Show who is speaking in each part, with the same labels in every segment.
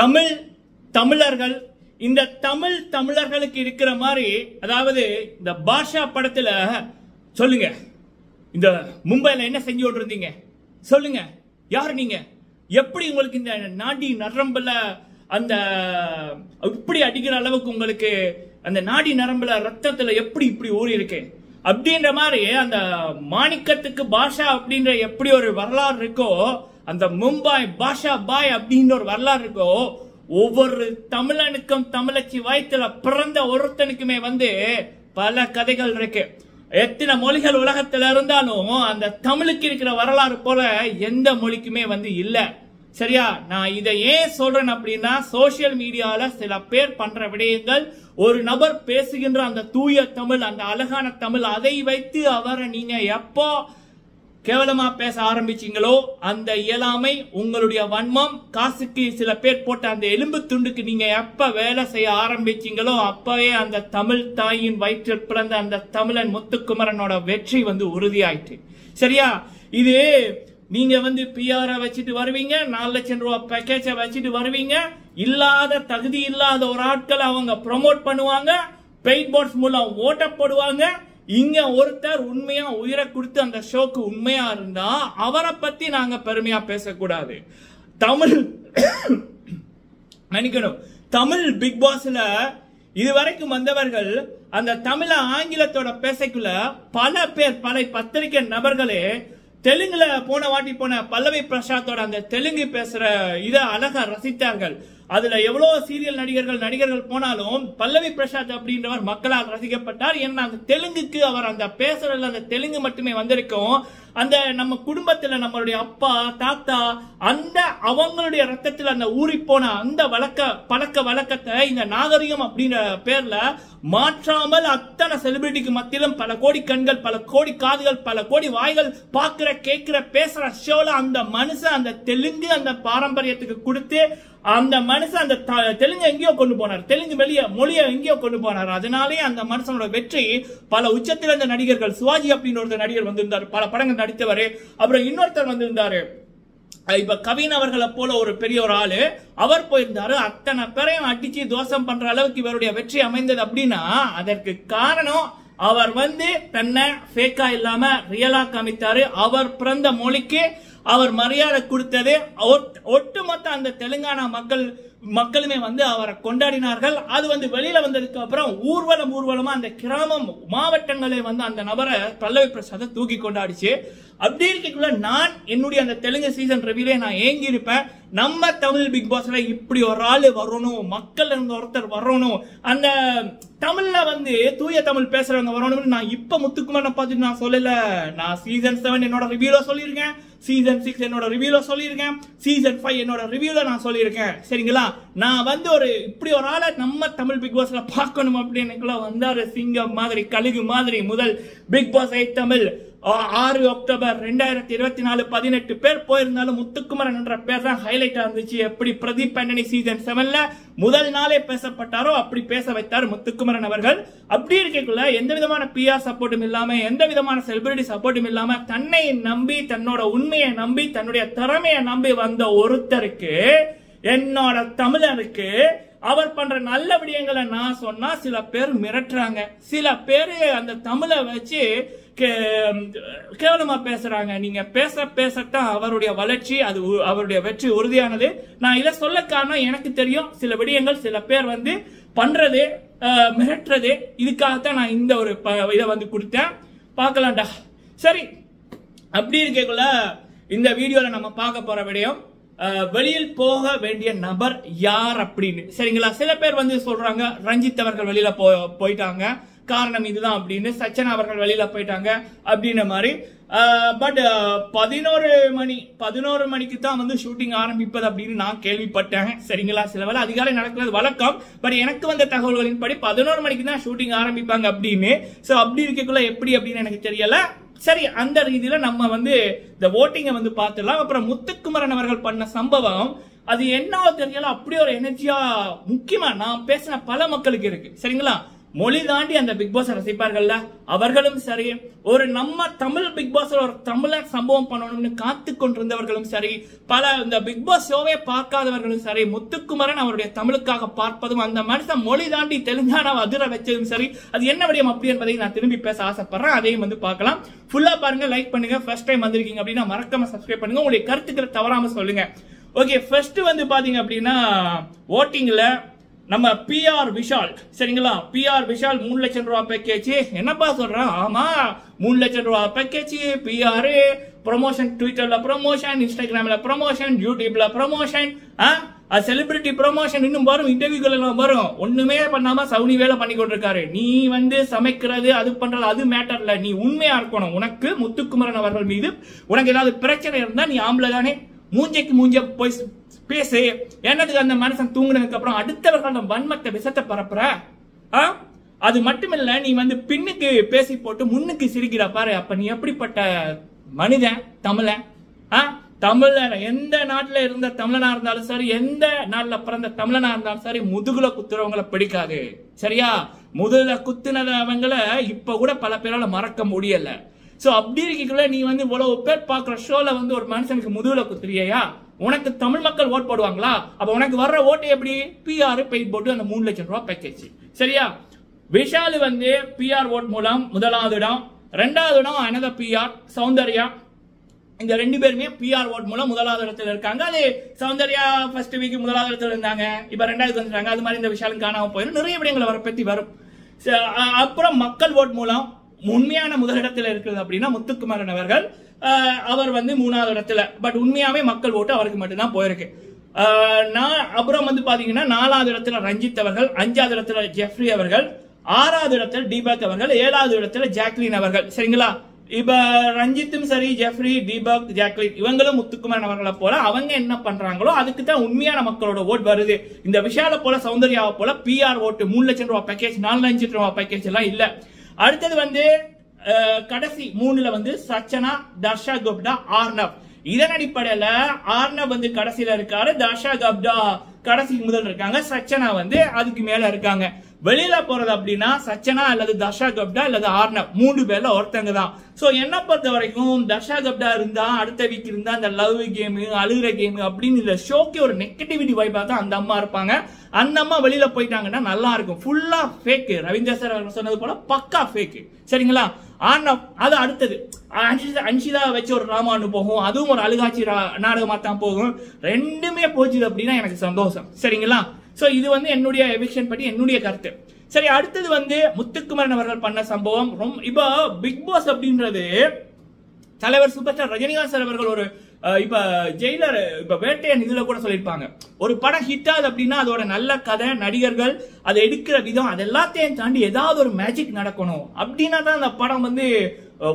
Speaker 1: தமிழ் தமிழர்கள் இந்த தமிழ் தமிழர்களுக்கு இருக்கிற மாதிரி அதாவது இந்த பாஷா படத்துல சொல்லுங்க இந்த மும்பையில் என்ன செஞ்சு விட்டுருந்தீங்க சொல்லுங்க யார் நீங்க எப்படி உங்களுக்கு இந்த நாடி நரம்புல அந்த இப்படி அடிக்கிற அளவுக்கு உங்களுக்கு அந்த நாடி நரம்புல ரத்தத்துல எப்படி இப்படி ஊறி இருக்கு அப்படின்ற மாதிரி அந்த மாணிக்கத்துக்கு பாஷா அப்படின்ற எப்படி ஒரு வரலாறு இருக்கோ அந்த மும்பாய் பாஷா பாய் அப்படின்னு ஒரு வரலாறு இருக்கோ ஒவ்வொரு தமிழனுக்கும் தமிழச்சி வயத்துல பிறந்த ஒருத்தனுக்குமே வந்து பல கதைகள் இருக்கு எத்தனை மொழிகள் உலகத்துல இருந்தாலும் அந்த தமிழுக்கு இருக்கிற வரலாறு போல எந்த மொழிக்குமே வந்து இல்ல சரியா நான் இதை ஏன் சொல்றேன் அப்படின்னா சோசியல் மீடியால சில பேர் பண்ற விடயங்கள் ஒரு நபர் பேசுகின்ற அந்த தூய தமிழ் அந்த அழகான தமிழ் அதை வைத்து அவரை நீங்க எப்போ கேவலமா பேச ஆரம்பிச்சீங்களோ அந்த இயலாமை உங்களுடைய வன்மம் காசுக்கு சில பேர் போட்ட அந்த எலும்பு துண்டுக்கு நீங்க எப்ப வேலை செய்ய ஆரம்பிச்சீங்களோ அப்பவே அந்த தமிழ் தாயின் வயிற்றில் பிறந்த அந்த தமிழன் முத்துக்குமரனோட வெற்றி வந்து உறுதியாயிட்டு சரியா இது நீங்க வந்து பிஆர வச்சுட்டு வருவீங்க நாலு லட்சம் ரூபா பேக்கேஜ வச்சுட்டு வருவீங்க இல்லாத தகுதி இல்லாத ஒரு ஆட்களை அவங்க ப்ரொமோட் பண்ணுவாங்க பெயிட் போர்ட்ஸ் மூலம் ஓட்ட போடுவாங்க இங்க ஒருத்தர் உண்மையா உயிரை கொடுத்து அந்த ஷோக்கு உண்மையா இருந்தா அவரை பத்தி நாங்க பெருமையா பேசக்கூடாது தமிழ் நினைக்கணும் தமிழ் பிக் பாஸ்ல இதுவரைக்கும் வந்தவர்கள் அந்த தமிழ ஆங்கிலத்தோட பேசக்குள்ள பல பேர் பல பத்திரிகை நபர்களே தெலுங்குல போன வாட்டி போன பல்லவி பிரசாத்தோட அந்த தெலுங்கு பேசுற இதை அழகா ரசித்தார்கள் அதுல எவ்வளோ சீரியல் நடிகர்கள் நடிகர்கள் போனாலும் பல்லவி பிரசாத் அப்படின்றவர் மக்களால் ரசிக்கப்பட்டார் ஏன்னா அந்த தெலுங்குக்கு அவர் அந்த பேசுறதுல அந்த தெலுங்கு மட்டுமே வந்திருக்கும் அந்த நம்ம குடும்பத்துல நம்மளுடைய அப்பா தாத்தா அந்த அவங்களுடைய ரத்தத்தில் அந்த ஊறி போன அந்த வழக்க பழக்க வழக்கத்தை இந்த நாகரிகம் அப்படின்ற பேர்ல மாற்றாமல் அத்தனை செலிபிரிட்டிக்கு மத்தியிலும் பல கோடி கண்கள் பல கோடி காதுகள் பல கோடி வாய்கள் பார்க்கிற கேட்கிற பேசுற ஷோல அந்த மனுஷன் அந்த தெலுங்கு அந்த பாரம்பரியத்துக்கு கொடுத்து அந்த மனுஷன் அந்த தெலுங்கு எங்கேயோ கொண்டு போனார் தெலுங்கு வெளியே மொழியை எங்கேயோ கொண்டு போனார் அதனாலேயே அந்த மனுஷனோட வெற்றி பல உச்சத்தில் இருந்த நடிகர்கள் சிவாஜி அப்படின்னு ஒரு நடிகர் வந்திருந்தார் பல படங்கள் நடித்தவர் அப்புறம் இன்னொருத்தர் வந்திருந்தாரு இப்ப கவின் அவர்களை போல ஒரு பெரிய ஒரு ஆளு அவர் போயிருந்தாரு அத்தனை பேரையும் அடிச்சு தோஷம் பண்ற அளவுக்கு இவருடைய வெற்றி அமைந்தது அப்படின்னா அதற்கு காரணம் அவர் வந்து தன்னை ஃபேக்கா இல்லாம ரியலா காமித்தாரு அவர் பிறந்த மொழிக்கு அவர் மரியாதை கொடுத்ததே ஒட்டுமொத்த அந்த தெலுங்கானா மக்கள் மக்களுமே வந்து அவரை கொண்டாடினார்கள் அது வந்து வெளியில வந்ததுக்கு அப்புறம் ஊர்வலம் ஊர்வலமா அந்த கிராமம் மாவட்டங்களே வந்து அந்த நபரை பல்லவி பிரசாத தூக்கி கொண்டாடிச்சு அப்படி இருக்கக்குள்ள நான் என்னுடைய அந்த தெலுங்கு சீசன் ரவிலே நான் ஏங்கி இருப்பேன் நம்ம தமிழ் பிக் பாஸ்ல இப்படி ஒரு ஆள் வரணும் மக்கள் இருந்த ஒருத்தர் வரணும் அந்த தமிழ்ல வந்து தூய தமிழ் பேசுறவங்க வரணும்னு நான் இப்ப முத்துக்குமார் பார்த்துட்டு நான் சொல்லல நான் சீசன் செவன் என்னோட ரிவியூல சொல்லியிருக்கேன் சீசன் சிக்ஸ் என்னோட ரிவியூல சொல்லியிருக்கேன் சீசன் ஃபைவ் என்னோட ரிவியூல நான் சொல்லியிருக்கேன் சரிங்களா நான் வந்து ஒரு இப்படி ஒரு ஆளை நம்ம தமிழ் பிக் பாஸ்ல பார்க்கணும் அப்படின்னுக்குள்ள வந்தாரு சிங்கம் மாதிரி கழுகு மாதிரி முதல் பிக் பாஸ் ஐ தமிழ் ஆறு அக்டோபர் ரெண்டாயிரத்தி இருபத்தி நாலு பதினெட்டு பேர் போயிருந்தாலும் முத்துக்குமரன் என்ற பேர் தான் ஹைலைட்டா இருந்துச்சு எப்படி பிரதீப் பண்டனி சீசன் செவன்ல முதல் நாளே பேசப்பட்டாரோ அப்படி பேச வைத்தார் முத்துக்குமரன் அவர்கள் அப்படி இருக்கக்குள்ள எந்த விதமான பிஆர் சப்போர்ட்டும் இல்லாம எந்த விதமான செலிபிரிட்டி சப்போர்ட்டும் இல்லாம தன்னை நம்பி தன்னோட உண்மையை நம்பி தன்னுடைய திறமையை நம்பி வந்த ஒருத்தருக்கு என்னோட தமிழனுக்கு அவர் பண்ற நல்ல விடயங்களை நான் சொன்னா சில பேர் மிரட்டுறாங்க சில பேர் அந்த தமிழை வச்சு கேவலமா பேசுறாங்க நீங்க பேச பேசத்தான் அவருடைய வளர்ச்சி அது அவருடைய வெற்றி உறுதியானது நான் இதை சொல்ல காரணம் எனக்கு தெரியும் சில விடயங்கள் சில பேர் வந்து பண்றது மிரட்டுறது இதுக்காகத்தான் நான் இந்த ஒரு இதை வந்து கொடுத்தேன் பார்க்கலாம்டா சரி அப்படி இருக்கக்குள்ள இந்த வீடியோவில் நம்ம பார்க்க போகிற விடயம் வெளியில் போக வேண்டிய நபர் யார் அப்படின்னு சரிங்களா சில பேர் வந்து சொல்றாங்க ரஞ்சித் அவர்கள் வெளியில போ போயிட்டாங்க காரணம் இதுதான் அப்படின்னு சச்சன் அவர்கள் வெளியில போயிட்டாங்க அப்படின்ன மாதிரி பட் பதினோரு மணி பதினோரு மணிக்கு தான் வந்து ஷூட்டிங் ஆரம்பிப்பது அப்படின்னு நான் கேள்விப்பட்டேன் சரிங்களா சில வேலை அதிகாலை நடக்கிறது வழக்கம் பட் எனக்கு வந்த தகவல்களின் படி பதினோரு மணிக்கு தான் ஷூட்டிங் ஆரம்பிப்பாங்க அப்படின்னு ஸோ அப்படி இருக்கக்குள்ள எப்படி அப்படின்னு எனக்கு தெரியல சரி அந்த ரீதியில நம்ம வந்து இந்த ஓட்டிங்கை வந்து பார்த்துடலாம் அப்புறம் முத்துக்குமரன் அவர்கள் பண்ண சம்பவம் அது என்ன தெரியல அப்படியே ஒரு எனர்ஜியா முக்கியமா நான் பேசின பல மக்களுக்கு இருக்கு சரிங்களா மொழி தாண்டி அந்த பிக் பாஸ் ரசிப்பார்கள்ல அவர்களும் சரி ஒரு நம்ம தமிழ் பிக் பாஸ் ஒரு தமிழர் சம்பவம் பண்ணணும்னு காத்து கொண்டிருந்தவர்களும் சரி பல இந்த பிக் பாஸ் ஷோவே பார்க்காதவர்களும் சரி முத்துக்குமரன் அவருடைய தமிழுக்காக பார்ப்பதும் அந்த மனுஷன் மொழி தாண்டி தெலுங்கானா அதிர வச்சதும் சரி அது என்ன வடிவம் அப்படி என்பதை நான் திரும்பி பேச ஆசைப்படுறேன் அதையும் வந்து பார்க்கலாம் ஃபுல்லா பாருங்க லைக் பண்ணுங்க ஃபர்ஸ்ட் டைம் வந்திருக்கீங்க அப்படின்னா மறக்காம சப்ஸ்கிரைப் பண்ணுங்க உங்களுடைய கருத்துக்களை தவறாம சொல்லுங்க ஓகே ஃபர்ஸ்ட் வந்து பாத்தீங்க அப்படின்னா ஓட்டிங்ல நம்ம பிஆர் விஷால் சரிங்களா பிஆர் விஷால் மூணு லட்சம் ரூபா பேக்கேஜ் என்னப்பா சொல்றான் ஆமா மூணு லட்சம் ரூபா பேக்கேஜ் பிஆர் ப்ரொமோஷன் ட்விட்டர்ல ப்ரொமோஷன் இன்ஸ்டாகிராம்ல ப்ரொமோஷன் யூடியூப்ல ப்ரொமோஷன் செலிபிரிட்டி ப்ரொமோஷன் இன்னும் வரும் இன்டர்வியூகள் எல்லாம் வரும் ஒண்ணுமே பண்ணாம சவுனி வேலை பண்ணி கொண்டிருக்காரு நீ வந்து சமைக்கிறது அது பண்றது அது மேட்டர் இல்ல நீ உண்மையா இருக்கணும் உனக்கு முத்துக்குமரன் அவர்கள் மீது உனக்கு ஏதாவது பிரச்சனை இருந்தா நீ ஆம்பளை தானே மூஞ்சைக்கு மூஞ்ச போய் பேசு என்னது அந்த மனுஷன் தூங்கினதுக்கு அப்புறம் அந்த வன்மத்தை விஷத்தை பரப்புற ஆ அது மட்டுமில்ல நீ வந்து பின்னுக்கு பேசி போட்டு முன்னுக்கு சிரிக்கிற பாரு அப்ப நீ எப்படிப்பட்ட மனிதன் தமிழன் ஆ தமிழர் எந்த நாட்டில் இருந்த தமிழனா இருந்தாலும் சரி எந்த நாட்டில் பிறந்த தமிழனா இருந்தாலும் சரி முதுகுல குத்துறவங்களை பிடிக்காது சரியா முதுகுல குத்துனவங்கள இப்ப கூட பல பேரால மறக்க முடியல ஸோ அப்படி இருக்கக்குள்ள நீ வந்து இவ்வளவு பேர் பார்க்குற ஷோல வந்து ஒரு மனுஷனுக்கு முதுகுல குத்துறியா உனக்கு தமிழ் மக்கள் ஓட் போடுவாங்களா அப்ப உனக்கு வர்ற ஓட்டு எப்படி பிஆர் பெயிட் போட்டு அந்த மூணு லட்சம் ரூபாய் பேக்கேஜ் சரியா விஷாலு வந்து பிஆர் ஓட் மூலம் முதலாவது இடம் ரெண்டாவது இடம் அனத பிஆர் சௌந்தர்யா இந்த ரெண்டு பேருமே பிஆர் ஓட் மூலம் முதலாவது இடத்துல இருக்காங்க அது சௌந்தர்யா ஃபர்ஸ்ட் வீக் முதலாவது இடத்துல இருந்தாங்க இப்ப ரெண்டாவது வந்துட்டாங்க அது மாதிரி இந்த விஷாலும் காணாம போயிடும் நிறைய விடயங்களை வர பற்றி வரும் அப்புறம் மக்கள் ஓட் மூலம் உண்மையான முதலிடத்தில் இருக்கிறது அப்படின்னா முத்துக்குமாரன் அவர்கள் அவர் வந்து மூணாவது இடத்துல பட் உண்மையாவே மக்கள் ஓட்டு அவருக்கு மட்டும்தான் போயிருக்கு நான் அப்புறம் வந்து பாத்தீங்கன்னா நாலாவது இடத்துல ரஞ்சித் அவர்கள் அஞ்சாவது இடத்துல ஜெஃப்ரி அவர்கள் ஆறாவது இடத்துல டீபக் அவர்கள் ஏழாவது இடத்துல ஜாக்லின் அவர்கள் சரிங்களா இப்ப ரஞ்சித்தும் சரி ஜெஃப்ரி டீபக் ஜாக்லின் இவங்களும் முத்துக்குமாரன் அவர்களை போல அவங்க என்ன பண்றாங்களோ அதுக்கு தான் உண்மையான மக்களோட ஓட் வருது இந்த விஷயால போல சௌந்தர்யாவை போல பிஆர் ஓட்டு மூணு லட்சம் ரூபாய் பேக்கேஜ் நாலு லட்சம் ரூபாய் பேக்கேஜ் எல்லாம் இல்ல அடுத்தது வந்து கடைசி மூணுல வந்து சச்சனா தர்ஷா குப்டா ஆர்னப் இதன் அடிப்படையில ஆர்னவ் வந்து கடைசியில இருக்காரு தர்ஷா கப்டா கடைசி முதல் இருக்காங்க சச்சனா வந்து அதுக்கு மேல இருக்காங்க வெளியில போறது அப்படின்னா சச்சனா அல்லது தர்ஷா கப்டா அல்லது ஆர்னப் மூன்று பேர்ல ஒருத்தங்க தான் ஸோ என்ன பொறுத்த வரைக்கும் தர்ஷா கப்டா இருந்தா அடுத்த வீக் இருந்தா அந்த லவ் கேம் அழுகிற கேம் அப்படின்னு இந்த ஷோக்கே ஒரு நெகட்டிவிட்டி வாய்ப்பா தான் அந்த அம்மா இருப்பாங்க அந்த அம்மா வெளியில போயிட்டாங்கன்னா நல்லா இருக்கும் ஃபுல்லா ஃபேக்கு ரவீந்திர சார் சொன்னது போல பக்கா ஃபேக்கு சரிங்களா ஆனா அது அடுத்தது அன்ஷிதா அன்ஷிதா வச்சு ஒரு ட்ராமா போகும் அதுவும் ஒரு அழுகாட்சி நாடகமாக தான் போகும் ரெண்டுமே போச்சு அப்படின்னா எனக்கு சந்தோஷம் சரிங்களா ஸோ இது வந்து என்னுடைய எவிக்ஷன் பற்றி என்னுடைய கருத்து சரி அடுத்தது வந்து முத்துக்குமரன் அவர்கள் பண்ண சம்பவம் ரொம்ப இப்போ பிக் பாஸ் அப்படின்றது தலைவர் சூப்பர் ஸ்டார் ரஜினிகாந்த் சார் அவர்கள் ஒரு இப்ப ஜெயிலர் இப்ப வேட்டையன் இதுல கூட சொல்லியிருப்பாங்க ஒரு படம் ஹிட் ஆகுது அப்படின்னா அதோட நல்ல கதை நடிகர்கள் அதை எடுக்கிற விதம் அதெல்லாத்தையும் தாண்டி ஏதாவது ஒரு மேஜிக் நடக்கணும் அப்படின்னா தான் அந்த படம் வந்து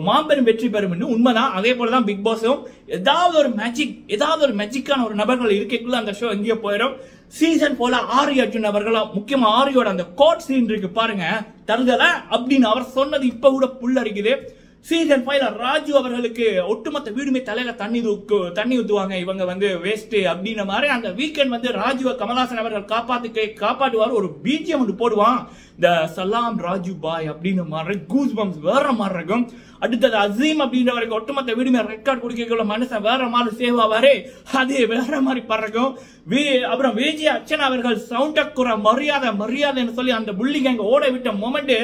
Speaker 1: மாபெரும் வெற்றி பெறும் உண்மைதான் அதே போலதான் தான் பிக் பாஸும் ஏதாவது ஒரு மேஜிக் ஏதாவது ஒரு மேஜிக்கான ஒரு நபர்கள் இருக்கக்குள்ள அந்த ஷோ எங்கேயோ போயிடும் சீசன் போல ஆரி அர்ஜுன் அவர்களா முக்கியமா ஆரியோட அந்த கோட் சீன் இருக்கு பாருங்க தருதல அப்படின்னு அவர் சொன்னது இப்ப கூட புல்லரிக்குது சீசன் ஃபைவ்ல ராஜு அவர்களுக்கு ஒட்டுமொத்த வீடுமே தலையில தண்ணி தூக்கு தண்ணி ஊத்துவாங்க இவங்க வந்து வேஸ்ட் அப்படின்ன மாதிரி அந்த வீக்கெண்ட் வந்து ராஜுவை கமலாசன் அவர்கள் காப்பாத்து காப்பாற்றுவார் ஒரு பீஜியம் ஒன்று போடுவான் த சலாம் ராஜு பாய் அப்படின்னு மாதிரி கூஸ் பம்ஸ் வேற மாதிரி இருக்கும் அடுத்தது அசீம் அப்படின்றவருக்கு ஒட்டுமொத்த வீடுமே ரெக்கார்ட் கொடுக்கக்குள்ள மனுஷன் வேற மாதிரி சேவ் ஆவாரு அது வேற மாதிரி பறக்கும் வே அப்புறம் விஜய் அர்ச்சனா அவர்கள் சவுண்டக்குற மரியாதை மரியாதைன்னு சொல்லி அந்த புள்ளிங்க ஓட விட்ட மொமெண்ட்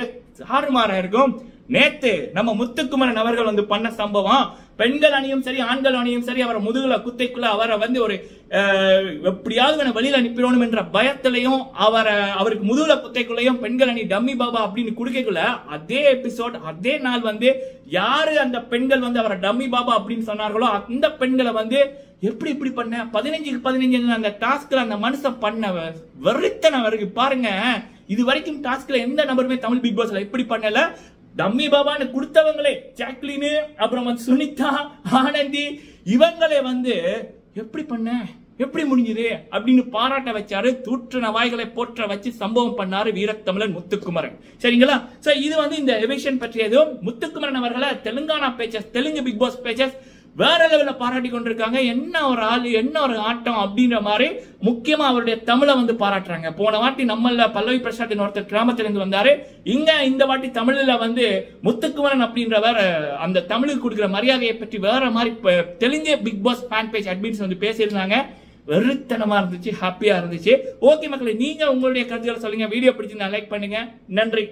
Speaker 1: ஆறுமாறா இருக்கும் நேத்து நம்ம முத்துக்குமரன் அவர்கள் வந்து பண்ண சம்பவம் பெண்கள் அணியும் சரி ஆண்கள் அணியும் சரி அவரை முதுகுல குத்தைக்குள்ள அவரை வந்து ஒரு எப்படியாவது வழியில் அனுப்பிடணும் என்ற பயத்திலையும் அவரை அவருக்கு முதுகுல குத்தைக்குள்ளையும் பெண்கள் அணி டம்மி பாபா அப்படின்னு குடுக்கக்குள்ள அதே எபிசோட் அதே நாள் வந்து யாரு அந்த பெண்கள் வந்து அவரை டம்மி பாபா அப்படின்னு சொன்னார்களோ அந்த பெண்களை வந்து எப்படி இப்படி பண்ண பதினஞ்சுக்கு பதினஞ்சு அந்த டாஸ்க்ல அந்த மனுஷன் பண்ண வெறுத்தன வரைக்கும் பாருங்க இது வரைக்கும் டாஸ்க்ல எந்த நபருமே தமிழ் பிக் பாஸ்ல எப்படி பண்ணல டம்மி பாபான்னு கொடுத்தவங்களே ஜாக்லினு அப்புறம் சுனிதா ஆனந்தி இவங்களே வந்து எப்படி பண்ண எப்படி முடிஞ்சது அப்படின்னு பாராட்ட வச்சாரு தூற்று நவாய்களை போற்ற வச்சு சம்பவம் பண்ணாரு வீரத்தமிழன் முத்துக்குமரன் சரிங்களா சோ இது வந்து இந்த எவிஷன் பற்றியதும் முத்துக்குமரன் அவர்களை Telangana pages Telugu Bigg Boss pages வேற லெவலில் பாராட்டி கொண்டிருக்காங்க என்ன ஒரு ஆள் என்ன ஒரு ஆட்டம் அப்படின்ற மாதிரி முக்கியமா அவருடைய தமிழை வந்து பாராட்டுறாங்க போன வாட்டி நம்மள பல்லவி பிரசாத் ஒருத்தர் கிராமத்திலிருந்து வந்தாரு இங்க இந்த வாட்டி தமிழில் வந்து முத்துக்குமரன் அப்படின்றவர் அந்த தமிழுக்கு கொடுக்குற மரியாதையை பற்றி வேற மாதிரி தெலுங்கே Bigg Boss fan page admins வந்து பேசியிருந்தாங்க வெறுத்தனமா இருந்துச்சு ஹாப்பியா இருந்துச்சு ஓகே மக்களை நீங்க உங்களுடைய கருத்துக்களை சொல்லுங்க வீடியோ பிடிச்சிருந்தா லைக் பண்ணுங்க நன்றி